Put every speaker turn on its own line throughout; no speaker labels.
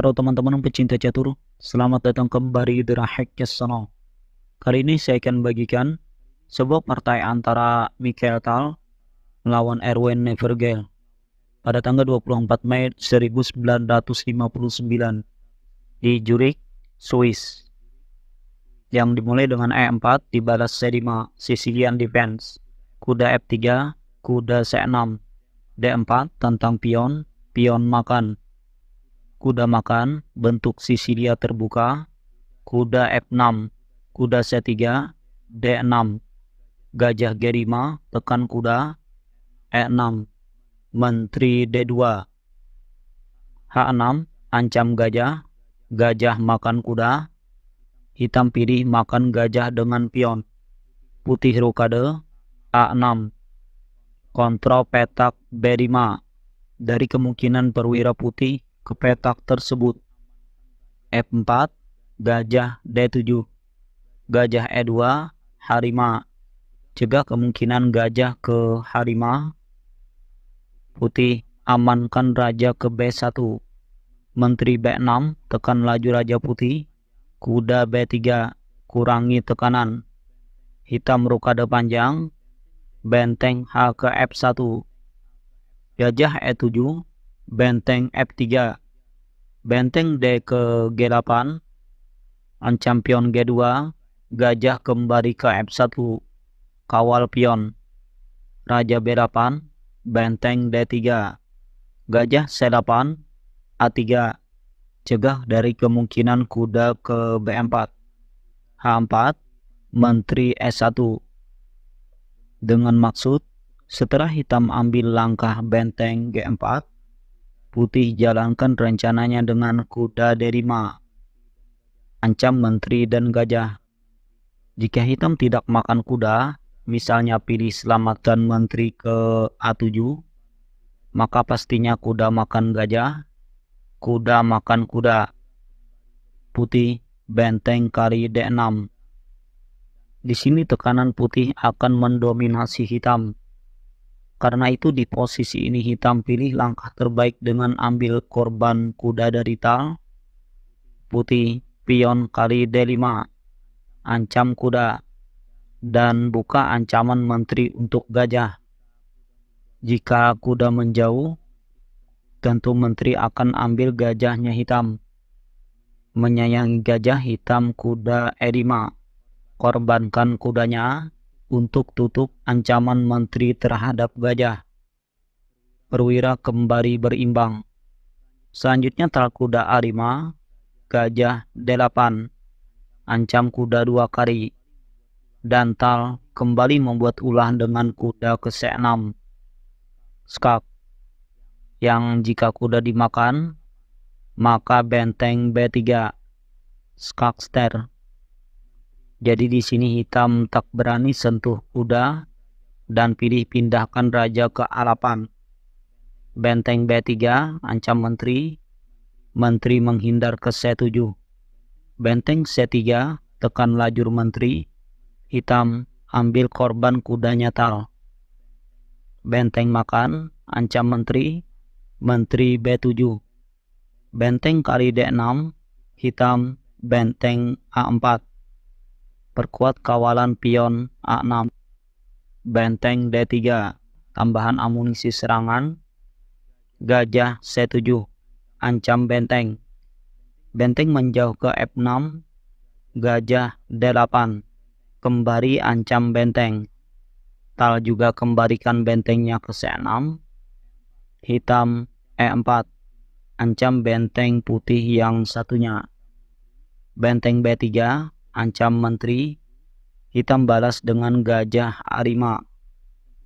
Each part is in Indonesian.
Halo teman-teman pecinta catur, selamat datang kembali di Rahek Kesono. Kali ini saya akan bagikan sebuah partai antara Michael Tal melawan Erwin Nevergale pada tanggal 24 Mei 1959 di Zurich, Swiss. Yang dimulai dengan E4 dibalas C5 Sicilian Defense, kuda F3, e kuda C6, D4 tentang pion, pion makan, kuda makan, bentuk sisi dia terbuka, kuda F6, kuda C3, D6, gajah G5, tekan kuda, E6, menteri D2, H6, ancam gajah, gajah makan kuda, hitam pilih makan gajah dengan pion, putih rokade, A6, kontrol petak B5, dari kemungkinan perwira putih ke petak tersebut. f 4 gajah D7, gajah E2, harima. Cegah kemungkinan gajah ke harima. Putih, amankan raja ke B1. Menteri B6, tekan laju raja putih. Kuda B3, kurangi tekanan. Hitam rukade panjang, benteng H ke F1. Gajah E7, benteng F3, benteng D ke G8, pion G2, gajah kembali ke F1, kawal pion, raja B8, benteng D3, gajah C8, A3, cegah dari kemungkinan kuda ke B4, H4, menteri S1. Dengan maksud, setelah hitam ambil langkah benteng G4, Putih jalankan rencananya dengan kuda delima. Ancam menteri dan gajah. Jika hitam tidak makan kuda, misalnya pilih selamatkan menteri ke A7, maka pastinya kuda makan gajah, kuda makan kuda. Putih benteng kali D6. Di sini tekanan putih akan mendominasi hitam karena itu di posisi ini hitam pilih langkah terbaik dengan ambil korban kuda dari tal. Putih pion kali D5. Ancam kuda. Dan buka ancaman menteri untuk gajah. Jika kuda menjauh, tentu menteri akan ambil gajahnya hitam. Menyayangi gajah hitam kuda E5. Korbankan kudanya untuk tutup ancaman menteri terhadap gajah. Perwira kembali berimbang. Selanjutnya tal kuda arima, gajah delapan, ancam kuda dua kari, Dan tal kembali membuat ulah dengan kuda ke enam. Skak, yang jika kuda dimakan, maka benteng B3. Skakster jadi di sini hitam tak berani sentuh kuda dan pilih pindahkan raja ke Alapan. Benteng B3 ancam menteri. Menteri menghindar ke C7. Benteng C3 tekan lajur menteri. Hitam ambil korban kudanya tal. Benteng makan ancam menteri. Menteri B7 benteng kali D6, hitam benteng A4. Perkuat kawalan pion A6, benteng D3, tambahan amunisi serangan, gajah C7, ancam benteng. Benteng menjauh ke F6, gajah D8, kembali ancam benteng. Tal juga kembalikan bentengnya ke C6, hitam E4, ancam benteng putih yang satunya. Benteng B3, ancam menteri. Hitam balas dengan gajah arima.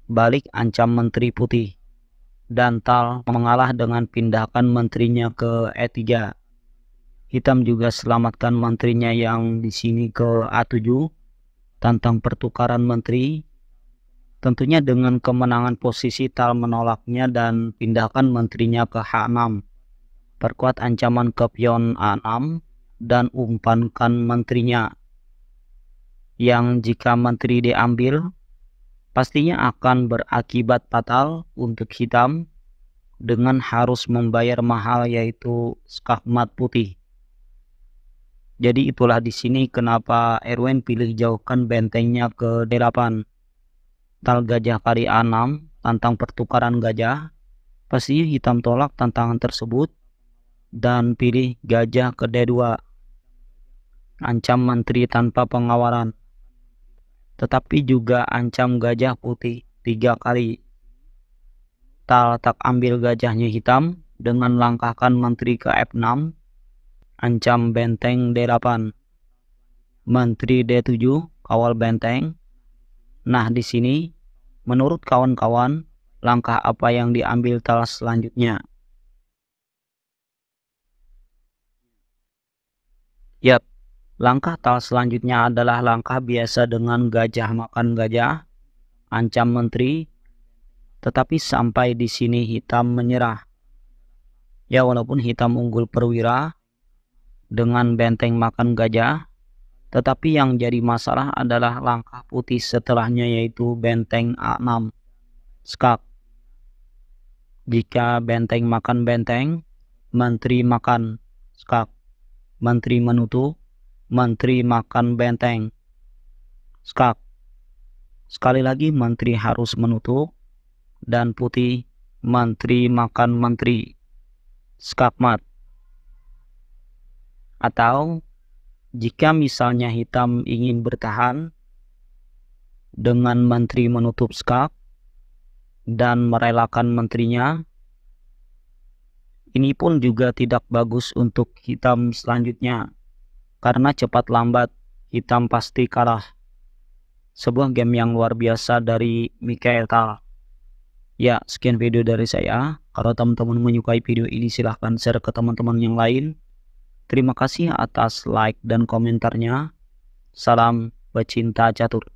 Balik ancam menteri putih. dan Tal mengalah dengan pindahkan menterinya ke E3. Hitam juga selamatkan menterinya yang di sini ke A7 tentang pertukaran menteri. Tentunya dengan kemenangan posisi Tal menolaknya dan pindahkan menterinya ke H6. Perkuat ancaman ke pion A6 dan umpankan menterinya yang jika menteri diambil pastinya akan berakibat fatal untuk hitam dengan harus membayar mahal yaitu skakmat putih. Jadi itulah di sini kenapa Erwin pilih jauhkan bentengnya ke D8. Tal gajah kari A6 tantang pertukaran gajah. Pastinya hitam tolak tantangan tersebut dan pilih gajah ke D2 ancam menteri tanpa pengawalan, tetapi juga ancam gajah putih tiga kali. Tal tak ambil gajahnya hitam dengan langkahkan menteri ke F6, ancam benteng D8. Menteri D7 kawal benteng. Nah di sini, menurut kawan-kawan, langkah apa yang diambil Tal selanjutnya? Yap, Langkah tal selanjutnya adalah langkah biasa dengan gajah makan gajah, ancam menteri, tetapi sampai di sini hitam menyerah. Ya walaupun hitam unggul perwira dengan benteng makan gajah, tetapi yang jadi masalah adalah langkah putih setelahnya yaitu benteng A6, skak. Jika benteng makan benteng, menteri makan skak, menteri menutup, Menteri makan benteng. Skak. Sekali lagi menteri harus menutup dan putih menteri makan menteri Skakmat. Atau jika misalnya hitam ingin bertahan dengan menteri menutup skak dan merelakan menterinya ini pun juga tidak bagus untuk hitam selanjutnya. Karena cepat lambat, hitam pasti kalah. Sebuah game yang luar biasa dari Mikael Tal. Ya, sekian video dari saya. Kalau teman-teman menyukai video ini silahkan share ke teman-teman yang lain. Terima kasih atas like dan komentarnya. Salam pecinta catur.